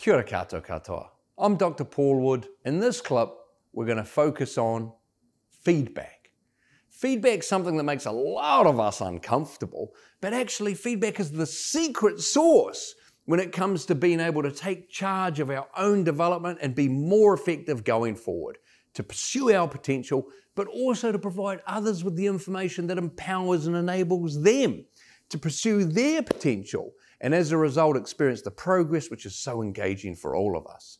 Kia kato katoa. I'm Dr. Paul Wood. In this clip, we're going to focus on feedback. Feedback's something that makes a lot of us uncomfortable, but actually feedback is the secret source when it comes to being able to take charge of our own development and be more effective going forward, to pursue our potential, but also to provide others with the information that empowers and enables them to pursue their potential and as a result, experience the progress, which is so engaging for all of us.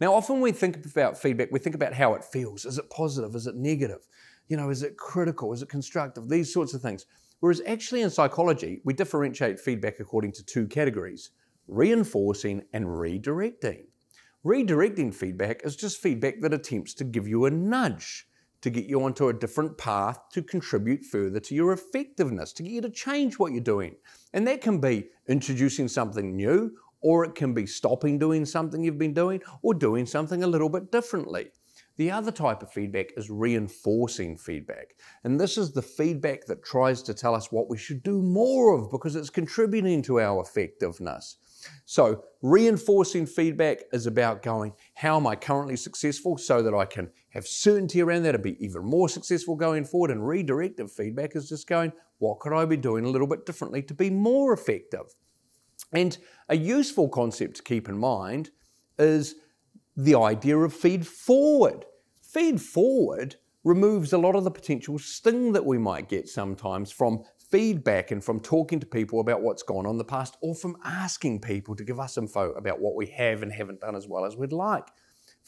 Now, often we think about feedback, we think about how it feels. Is it positive? Is it negative? You know, is it critical? Is it constructive? These sorts of things. Whereas actually in psychology, we differentiate feedback according to two categories reinforcing and redirecting. Redirecting feedback is just feedback that attempts to give you a nudge, to get you onto a different path, to contribute further to your effectiveness, to get you to change what you're doing. And that can be introducing something new, or it can be stopping doing something you've been doing, or doing something a little bit differently. The other type of feedback is reinforcing feedback. And this is the feedback that tries to tell us what we should do more of because it's contributing to our effectiveness. So, reinforcing feedback is about going, how am I currently successful so that I can have certainty around that and be even more successful going forward. And redirective feedback is just going, what could I be doing a little bit differently to be more effective? And a useful concept to keep in mind is the idea of feed forward. Feed forward removes a lot of the potential sting that we might get sometimes from feedback and from talking to people about what's gone on in the past or from asking people to give us info about what we have and haven't done as well as we'd like.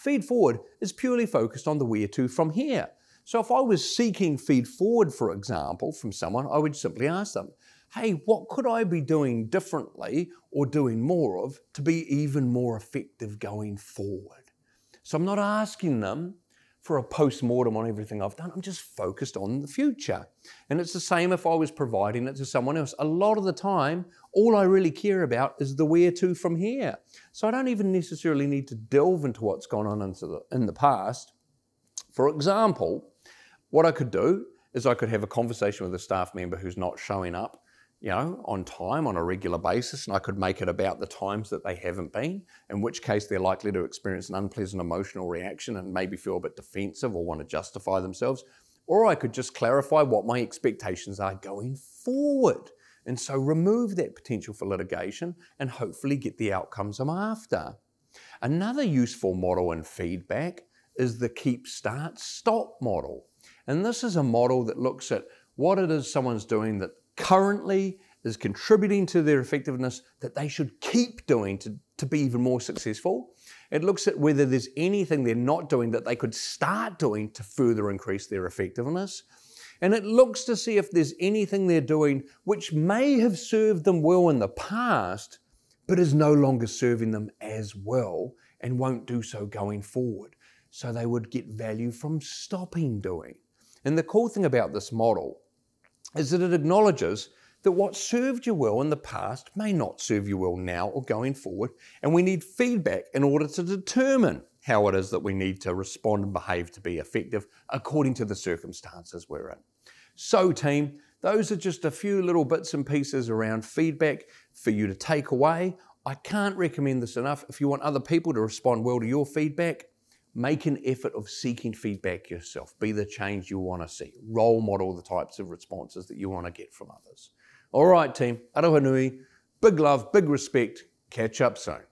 Feed forward is purely focused on the where to from here. So if I was seeking feed forward, for example, from someone, I would simply ask them, hey, what could I be doing differently or doing more of to be even more effective going forward? So I'm not asking them for a post mortem on everything I've done. I'm just focused on the future. And it's the same if I was providing it to someone else. A lot of the time, all I really care about is the where to from here. So I don't even necessarily need to delve into what's gone on into the, in the past. For example, what I could do is I could have a conversation with a staff member who's not showing up you know, on time on a regular basis, and I could make it about the times that they haven't been, in which case they're likely to experience an unpleasant emotional reaction and maybe feel a bit defensive or want to justify themselves. Or I could just clarify what my expectations are going forward. And so remove that potential for litigation and hopefully get the outcomes I'm after. Another useful model in feedback is the keep, start, stop model. And this is a model that looks at what it is someone's doing that currently is contributing to their effectiveness that they should keep doing to, to be even more successful. It looks at whether there's anything they're not doing that they could start doing to further increase their effectiveness. And it looks to see if there's anything they're doing which may have served them well in the past, but is no longer serving them as well and won't do so going forward. So they would get value from stopping doing. And the cool thing about this model is that it acknowledges that what served you well in the past may not serve you well now or going forward, and we need feedback in order to determine how it is that we need to respond and behave to be effective according to the circumstances we're in. So, team, those are just a few little bits and pieces around feedback for you to take away. I can't recommend this enough. If you want other people to respond well to your feedback, Make an effort of seeking feedback yourself. Be the change you want to see. Role model the types of responses that you want to get from others. All right, team. Aroha nui. Big love, big respect. Catch up soon.